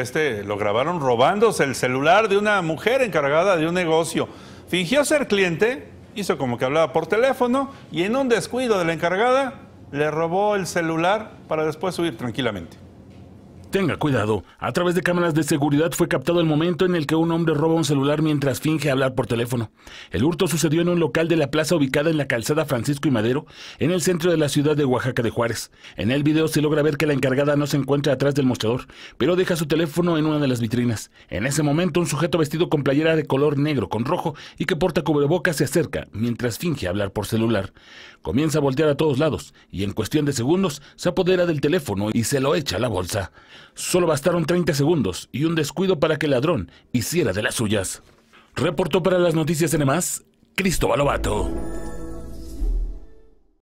Este lo grabaron robándose el celular de una mujer encargada de un negocio. Fingió ser cliente, hizo como que hablaba por teléfono y en un descuido de la encargada le robó el celular para después huir tranquilamente. Tenga cuidado. A través de cámaras de seguridad fue captado el momento en el que un hombre roba un celular mientras finge hablar por teléfono. El hurto sucedió en un local de la plaza ubicada en la calzada Francisco y Madero, en el centro de la ciudad de Oaxaca de Juárez. En el video se logra ver que la encargada no se encuentra atrás del mostrador, pero deja su teléfono en una de las vitrinas. En ese momento, un sujeto vestido con playera de color negro con rojo y que porta cubrebocas se acerca mientras finge hablar por celular. Comienza a voltear a todos lados y en cuestión de segundos se apodera del teléfono y se lo echa a la bolsa. Solo bastaron 30 segundos y un descuido para que el ladrón hiciera de las suyas. Reportó para las noticias en más Cristóbal Ovato.